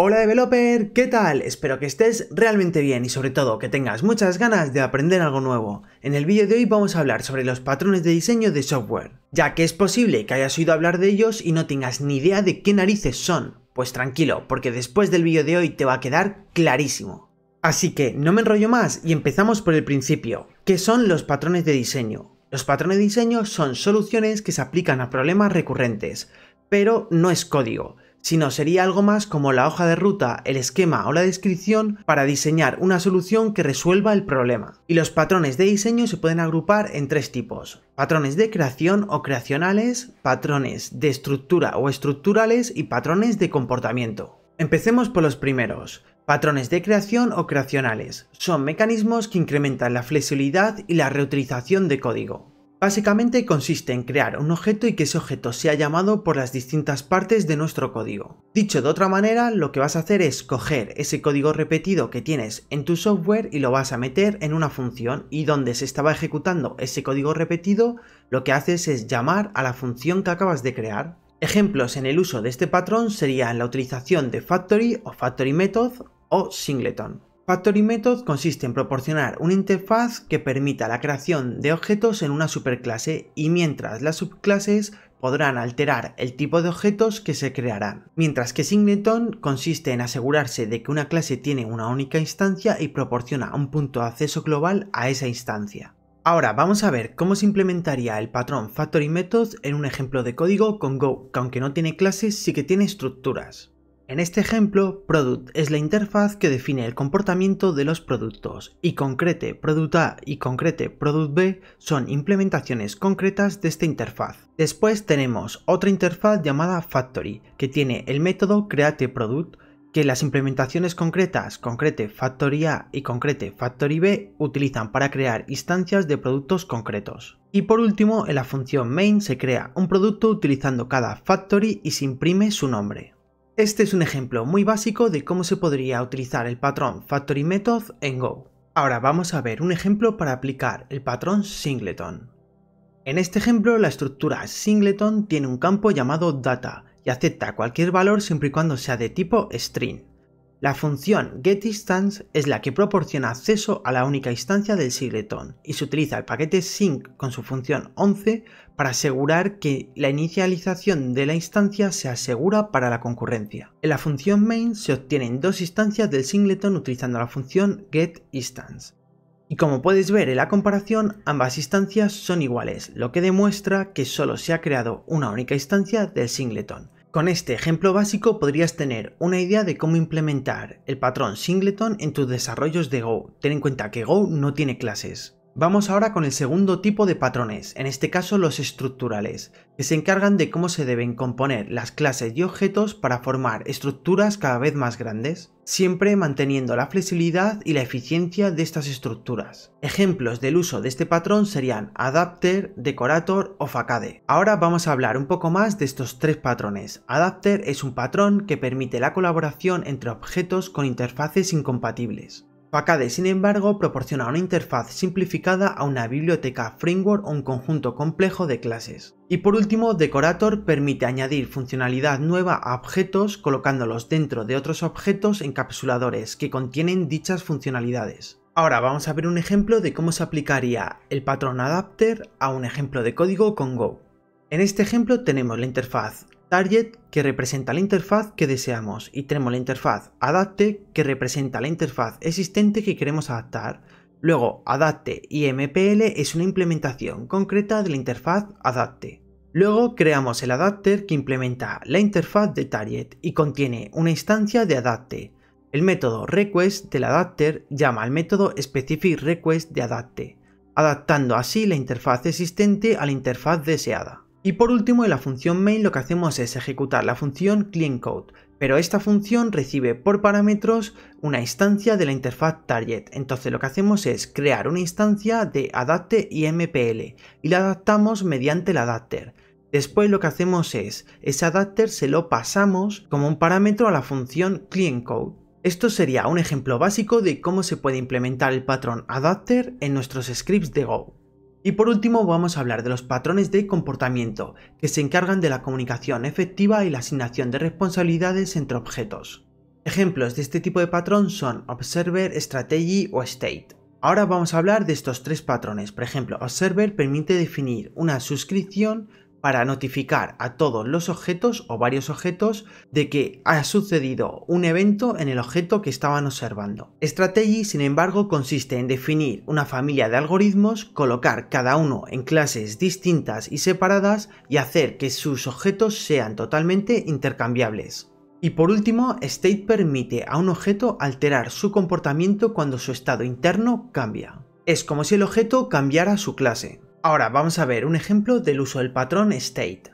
Hola developer, ¿qué tal? Espero que estés realmente bien y sobre todo que tengas muchas ganas de aprender algo nuevo. En el vídeo de hoy vamos a hablar sobre los patrones de diseño de software, ya que es posible que hayas oído hablar de ellos y no tengas ni idea de qué narices son. Pues tranquilo, porque después del vídeo de hoy te va a quedar clarísimo. Así que no me enrollo más y empezamos por el principio. ¿Qué son los patrones de diseño? Los patrones de diseño son soluciones que se aplican a problemas recurrentes, pero no es código sino sería algo más como la hoja de ruta, el esquema o la descripción para diseñar una solución que resuelva el problema. Y los patrones de diseño se pueden agrupar en tres tipos. Patrones de creación o creacionales, patrones de estructura o estructurales y patrones de comportamiento. Empecemos por los primeros. Patrones de creación o creacionales. Son mecanismos que incrementan la flexibilidad y la reutilización de código. Básicamente consiste en crear un objeto y que ese objeto sea llamado por las distintas partes de nuestro código. Dicho de otra manera, lo que vas a hacer es coger ese código repetido que tienes en tu software y lo vas a meter en una función y donde se estaba ejecutando ese código repetido, lo que haces es llamar a la función que acabas de crear. Ejemplos en el uso de este patrón serían la utilización de factory o factory method o singleton. Factory Method consiste en proporcionar una interfaz que permita la creación de objetos en una superclase y mientras las subclases podrán alterar el tipo de objetos que se crearán, mientras que Singleton consiste en asegurarse de que una clase tiene una única instancia y proporciona un punto de acceso global a esa instancia. Ahora vamos a ver cómo se implementaría el patrón Factory Method en un ejemplo de código con Go, que aunque no tiene clases sí que tiene estructuras. En este ejemplo, product es la interfaz que define el comportamiento de los productos y concrete product A y concrete product B son implementaciones concretas de esta interfaz. Después tenemos otra interfaz llamada factory que tiene el método createProduct que las implementaciones concretas concrete A y concrete factory B utilizan para crear instancias de productos concretos. Y por último, en la función main se crea un producto utilizando cada factory y se imprime su nombre. Este es un ejemplo muy básico de cómo se podría utilizar el patrón Factory Method en Go. Ahora vamos a ver un ejemplo para aplicar el patrón Singleton. En este ejemplo la estructura Singleton tiene un campo llamado Data y acepta cualquier valor siempre y cuando sea de tipo String. La función getInstance es la que proporciona acceso a la única instancia del singleton y se utiliza el paquete sync con su función 11 para asegurar que la inicialización de la instancia sea segura para la concurrencia. En la función main se obtienen dos instancias del singleton utilizando la función getInstance. Y como puedes ver en la comparación, ambas instancias son iguales, lo que demuestra que solo se ha creado una única instancia del singleton con este ejemplo básico podrías tener una idea de cómo implementar el patrón singleton en tus desarrollos de Go. Ten en cuenta que Go no tiene clases. Vamos ahora con el segundo tipo de patrones, en este caso los estructurales, que se encargan de cómo se deben componer las clases y objetos para formar estructuras cada vez más grandes, siempre manteniendo la flexibilidad y la eficiencia de estas estructuras. Ejemplos del uso de este patrón serían adapter, decorator o facade. Ahora vamos a hablar un poco más de estos tres patrones. Adapter es un patrón que permite la colaboración entre objetos con interfaces incompatibles. Facade, sin embargo, proporciona una interfaz simplificada a una biblioteca framework o un conjunto complejo de clases. Y por último, Decorator permite añadir funcionalidad nueva a objetos colocándolos dentro de otros objetos encapsuladores que contienen dichas funcionalidades. Ahora vamos a ver un ejemplo de cómo se aplicaría el patrón adapter a un ejemplo de código con Go. En este ejemplo tenemos la interfaz target que representa la interfaz que deseamos y tenemos la interfaz adapte que representa la interfaz existente que queremos adaptar. Luego adapte y MPL es una implementación concreta de la interfaz adapte. Luego creamos el adapter que implementa la interfaz de target y contiene una instancia de adapte. El método request del adapter llama al método specific request de adapte, adaptando así la interfaz existente a la interfaz deseada. Y por último, en la función main lo que hacemos es ejecutar la función clean code, pero esta función recibe por parámetros una instancia de la interfaz target. Entonces lo que hacemos es crear una instancia de adapte mpl. y la adaptamos mediante el adapter. Después lo que hacemos es, ese adapter se lo pasamos como un parámetro a la función clean code. Esto sería un ejemplo básico de cómo se puede implementar el patrón adapter en nuestros scripts de Go. Y por último vamos a hablar de los patrones de comportamiento, que se encargan de la comunicación efectiva y la asignación de responsabilidades entre objetos. Ejemplos de este tipo de patrón son Observer, Strategy o State. Ahora vamos a hablar de estos tres patrones. Por ejemplo, Observer permite definir una suscripción para notificar a todos los objetos o varios objetos de que ha sucedido un evento en el objeto que estaban observando. Strategy, sin embargo, consiste en definir una familia de algoritmos, colocar cada uno en clases distintas y separadas y hacer que sus objetos sean totalmente intercambiables. Y por último, state permite a un objeto alterar su comportamiento cuando su estado interno cambia. Es como si el objeto cambiara su clase. Ahora vamos a ver un ejemplo del uso del patrón state.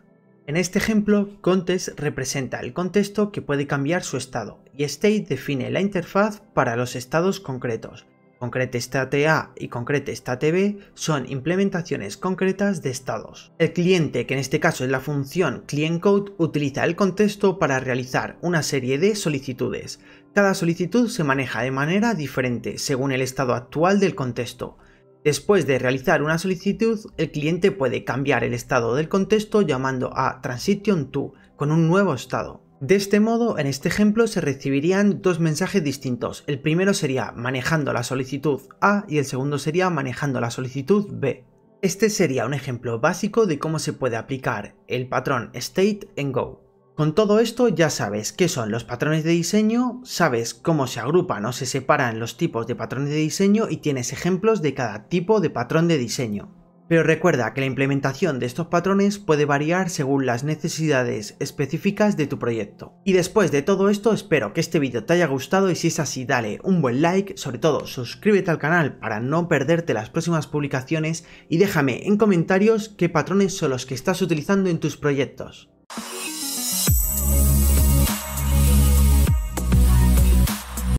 En este ejemplo, context representa el contexto que puede cambiar su estado y state define la interfaz para los estados concretos. ConcreteStateA y ConcreteStateB son implementaciones concretas de estados. El cliente, que en este caso es la función ClientCode, utiliza el contexto para realizar una serie de solicitudes. Cada solicitud se maneja de manera diferente según el estado actual del contexto. Después de realizar una solicitud, el cliente puede cambiar el estado del contexto llamando a Transition to con un nuevo estado. De este modo, en este ejemplo se recibirían dos mensajes distintos. El primero sería manejando la solicitud A y el segundo sería manejando la solicitud B. Este sería un ejemplo básico de cómo se puede aplicar el patrón state en Go. Con todo esto ya sabes qué son los patrones de diseño, sabes cómo se agrupan o se separan los tipos de patrones de diseño y tienes ejemplos de cada tipo de patrón de diseño. Pero recuerda que la implementación de estos patrones puede variar según las necesidades específicas de tu proyecto. Y después de todo esto espero que este vídeo te haya gustado y si es así dale un buen like, sobre todo suscríbete al canal para no perderte las próximas publicaciones y déjame en comentarios qué patrones son los que estás utilizando en tus proyectos.